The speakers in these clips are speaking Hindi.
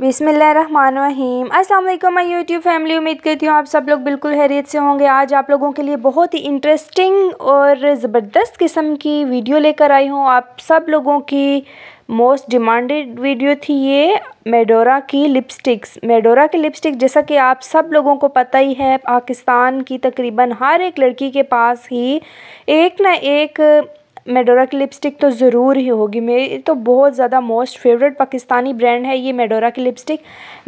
बिसमीम वालेकुम मैं यूट्यूब फैमिली उम्मीद करती हूँ आप सब लोग बिल्कुल हैरियत से होंगे आज आप लोगों के लिए बहुत ही इंटरेस्टिंग और ज़बरदस्त किस्म की वीडियो लेकर आई हूँ आप सब लोगों की मोस्ट डिमांडेड वीडियो थी ये मेडोरा की लिपस्टिक्स मेडोरा की लिपस्टिक जैसा कि आप सब लोगों को पता ही है पाकिस्तान की तकरीबन हर एक लड़की के पास ही एक ना एक मेडोरा की लिपस्टिक तो ज़रूर ही होगी मेरी तो बहुत ज़्यादा मोस्ट फेवरेट पाकिस्तानी ब्रांड है ये मेडोरा की लिपस्टिक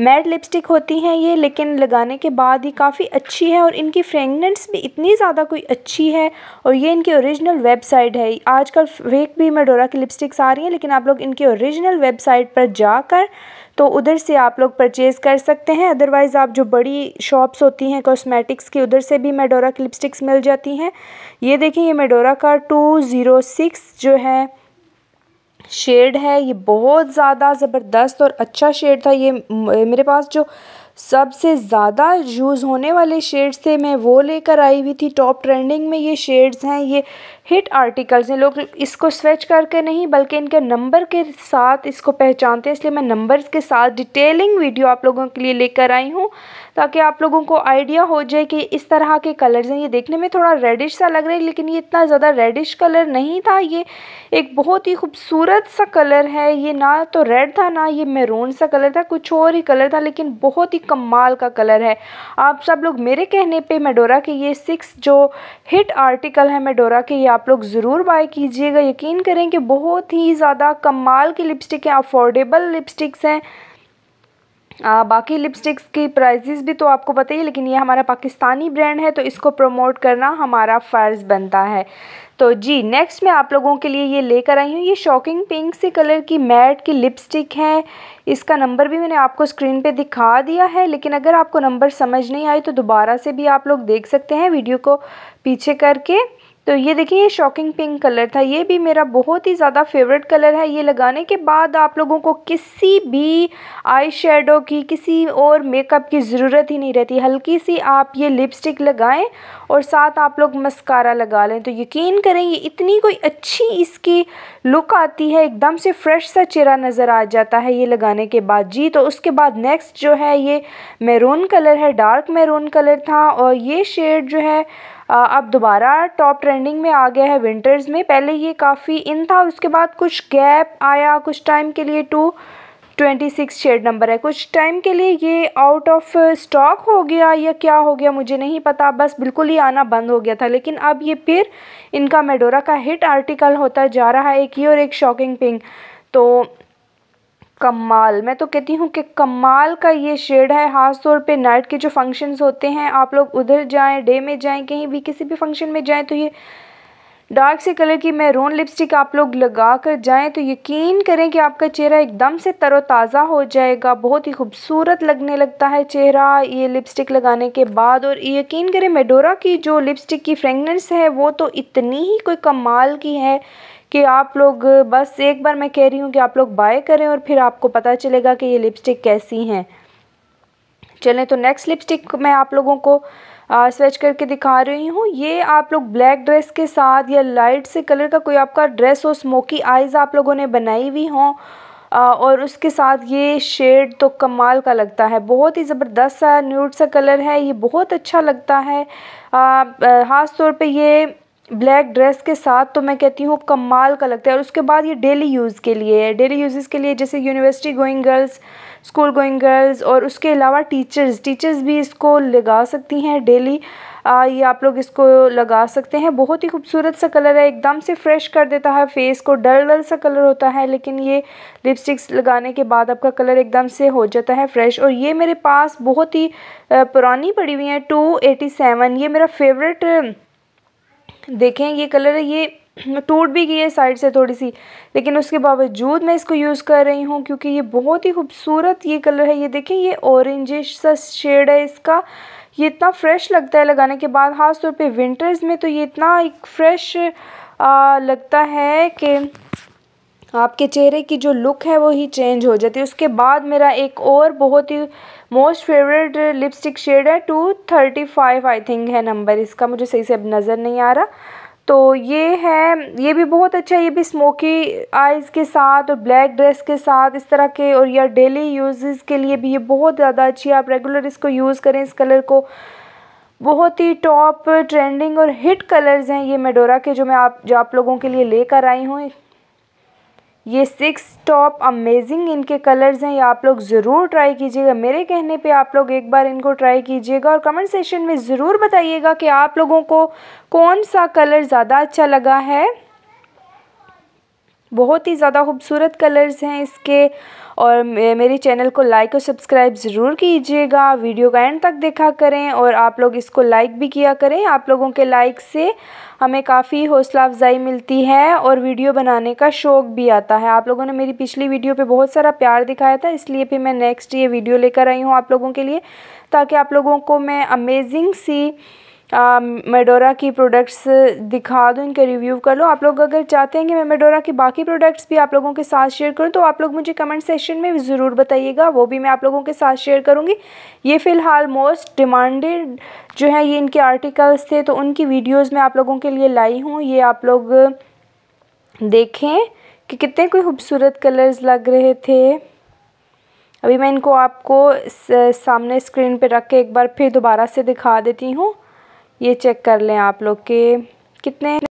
मैट लिपस्टिक होती हैं ये लेकिन लगाने के बाद ही काफ़ी अच्छी है और इनकी फ्रेगनेंस भी इतनी ज़्यादा कोई अच्छी है और ये इनकी ओरिजिनल वेबसाइट है आजकल फेक भी मेडोरा की लिपस्टिक्स आ रही हैं लेकिन आप लोग इनकी ओरिजिनल वेबसाइट पर जाकर तो उधर से आप लोग परचेज़ कर सकते हैं अदरवाइज़ आप जो बड़ी शॉप्स होती हैं कॉस्मेटिक्स की उधर से भी मेडोरा की लिपस्टिक्स मिल जाती हैं ये देखें ये मेडोरा का टू ज़ीरो सिक्स जो है शेड है ये बहुत ज़्यादा ज़बरदस्त और अच्छा शेड था ये मेरे पास जो सबसे ज़्यादा यूज़ होने वाले शेड्स थे मैं वो लेकर आई हुई थी टॉप ट्रेंडिंग में ये शेड्स हैं ये हिट आर्टिकल्स हैं लोग इसको स्वेच करके नहीं बल्कि इनके नंबर के साथ इसको पहचानते हैं इसलिए मैं नंबर्स के साथ डिटेलिंग वीडियो आप लोगों के लिए लेकर आई हूँ ताकि आप लोगों को आइडिया हो जाए कि इस तरह के कलर्स हैं ये देखने में थोड़ा रेडिश सा लग रहा है लेकिन ये इतना ज़्यादा रेडिश कलर नहीं था ये एक बहुत ही खूबसूरत सा कलर है ये ना तो रेड था ना ये मेरून सा कलर था कुछ और ही कलर था लेकिन बहुत ही कमाल का कलर है आप सब लोग मेरे कहने पर मेडोरा के ये सिक्स जो हिट आर्टिकल है मेडोरा के ये आप लोग ज़रूर बाय कीजिएगा यकीन करें कि बहुत ही ज़्यादा कमाल की लिपस्टिक हैं अफोर्डेबल लिपस्टिक्स हैं आ, बाकी लिपस्टिक्स की प्राइजेस भी तो आपको पता ही लेकिन ये हमारा पाकिस्तानी ब्रांड है तो इसको प्रमोट करना हमारा फ़र्ज़ बनता है तो जी नेक्स्ट मैं आप लोगों के लिए ये लेकर आई हूँ ये शॉकिंग पिंक से कलर की मैट की लिपस्टिक है इसका नंबर भी मैंने आपको स्क्रीन पे दिखा दिया है लेकिन अगर आपको नंबर समझ नहीं आई तो दोबारा से भी आप लोग देख सकते हैं वीडियो को पीछे करके तो ये देखिए ये शॉकिंग पिंक कलर था ये भी मेरा बहुत ही ज़्यादा फेवरेट कलर है ये लगाने के बाद आप लोगों को किसी भी आई शेडो की किसी और मेकअप की ज़रूरत ही नहीं रहती हल्की सी आप ये लिपस्टिक लगाएं और साथ आप लोग मस्कारा लगा लें तो यकीन करें ये इतनी कोई अच्छी इसकी लुक आती है एकदम से फ्रेश सा चेहरा नज़र आ जाता है ये लगाने के बाद जी तो उसके बाद नेक्स्ट जो है ये मैरून कलर है डार्क मैरून कलर था और ये शेड जो है अब दोबारा टॉप ट्रेंडिंग में आ गया है विंटर्स में पहले ये काफ़ी इन था उसके बाद कुछ गैप आया कुछ टाइम के लिए two twenty six shade number है कुछ टाइम के लिए ये आउट ऑफ स्टॉक हो गया या क्या हो गया मुझे नहीं पता बस बिल्कुल ही आना बंद हो गया था लेकिन अब ये फिर इनका मेडोरा का हिट आर्टिकल होता जा रहा है एक ही और एक शॉकिंग पिंक तो कमाल मैं तो कहती हूँ कि कमाल का ये शेड है ख़ास तौर पे नाइट के जो फंक्शंस होते हैं आप लोग उधर जाएं डे में जाएं कहीं भी किसी भी फंक्शन में जाएं तो ये डार्क से कलर की मैरून लिपस्टिक आप लोग लगा कर जाएँ तो यकीन करें कि आपका चेहरा एकदम से तरोताज़ा हो जाएगा बहुत ही खूबसूरत लगने लगता है चेहरा ये लिपस्टिक लगाने के बाद और यकीन करें मेडोरा की जो लिपस्टिक की फ्रेगनेंस है वो तो इतनी ही कोई कमाल की है कि आप लोग बस एक बार मैं कह रही हूँ कि आप लोग बाय करें और फिर आपको पता चलेगा कि ये लिपस्टिक कैसी हैं चलें तो नेक्स्ट लिपस्टिक मैं आप लोगों को स्वेच करके दिखा रही हूँ ये आप लोग ब्लैक ड्रेस के साथ या लाइट से कलर का कोई आपका ड्रेस हो स्मोकी आइज़ आप लोगों ने बनाई हुई हों और उसके साथ ये शेड तो कमाल का लगता है बहुत ही ज़बरदस्त सा न्यूट सा कलर है ये बहुत अच्छा लगता है ख़ास तौर पे ये ब्लैक ड्रेस के साथ तो मैं कहती हूँ कमाल का लगता है और उसके बाद ये डेली यूज़ के लिए है डेली यूज़ के लिए जैसे university going girls school going girls और उसके अलावा टीचर्स टीचर्स भी इसको लगा सकती हैं डेली ये आप लोग इसको लगा सकते हैं बहुत ही खूबसूरत सा कलर है एकदम से फ्रेश कर देता है फेस को डल डल सा कलर होता है लेकिन ये लिपस्टिक्स लगाने के बाद आपका कलर एकदम से हो जाता है फ्रेश और ये मेरे पास बहुत ही पुरानी पड़ी हुई है टू एटी सेवन ये मेरा फेवरेट देखें ये कलर है ये टूट भी गई है साइड से थोड़ी सी लेकिन उसके बावजूद मैं इसको यूज़ कर रही हूँ क्योंकि ये बहुत ही खूबसूरत ये कलर है ये देखें ये ऑरेंजिश सा शेड है इसका ये इतना फ्रेश लगता है लगाने के बाद ख़ास तौर पे विंटर्स में तो ये इतना एक फ्रेश आ, लगता है कि आपके चेहरे की जो लुक है वो ही चेंज हो जाती है उसके बाद मेरा एक और बहुत ही मोस्ट फेवरेट लिपस्टिक शेड है two thirty five I think है नंबर इसका मुझे सही से अब नज़र नहीं आ रहा तो ये है ये भी बहुत अच्छा है ये भी स्मोकी आइज़ के साथ और ब्लैक ड्रेस के साथ इस तरह के और या डेली यूज़ के लिए भी ये बहुत ज़्यादा अच्छी है आप रेगुलर इसको यूज़ करें इस कलर को बहुत ही टॉप ट्रेंडिंग और हिट कलर्स हैं ये मेडोरा के जो मैं आप जो आप लोगों के लिए लेकर आई हूँ ये सिक्स टॉप अमेजिंग इनके कलर्स हैं ये आप लोग ज़रूर ट्राई कीजिएगा मेरे कहने पे आप लोग एक बार इनको ट्राई कीजिएगा और कमेंट सेशन में ज़रूर बताइएगा कि आप लोगों को कौन सा कलर ज़्यादा अच्छा लगा है बहुत ही ज़्यादा खूबसूरत कलर्स हैं इसके और मेरे चैनल को लाइक और सब्सक्राइब ज़रूर कीजिएगा वीडियो का एंड तक देखा करें और आप लोग इसको लाइक भी किया करें आप लोगों के लाइक से हमें काफ़ी हौसला अफजाई मिलती है और वीडियो बनाने का शौक़ भी आता है आप लोगों ने मेरी पिछली वीडियो पे बहुत सारा प्यार दिखाया था इसलिए फिर मैं नेक्स्ट ये वीडियो लेकर आई हूँ आप लोगों के लिए ताकि आप लोगों को मैं अमेजिंग सी मेडोरा um, की प्रोडक्ट्स दिखा दूँ इनके रिव्यू कर लो आप लोग अगर चाहते हैं कि मैं मेडोरा के बाकी प्रोडक्ट्स भी आप लोगों के साथ शेयर करूँ तो आप लोग मुझे कमेंट सेक्शन में ज़रूर बताइएगा वो भी मैं आप लोगों के साथ शेयर करूँगी ये फ़िलहाल मोस्ट डिमांडेड जो है ये इनके आर्टिकल्स थे तो उनकी वीडियोज़ मैं आप लोगों के लिए लाई हूँ ये आप लोग देखें कि कितने कोई खूबसूरत कलर्स लग रहे थे अभी मैं इनको आपको सामने स्क्रीन पे रख के एक बार फिर दोबारा से दिखा देती हूँ ये चेक कर लें आप लोग के कितने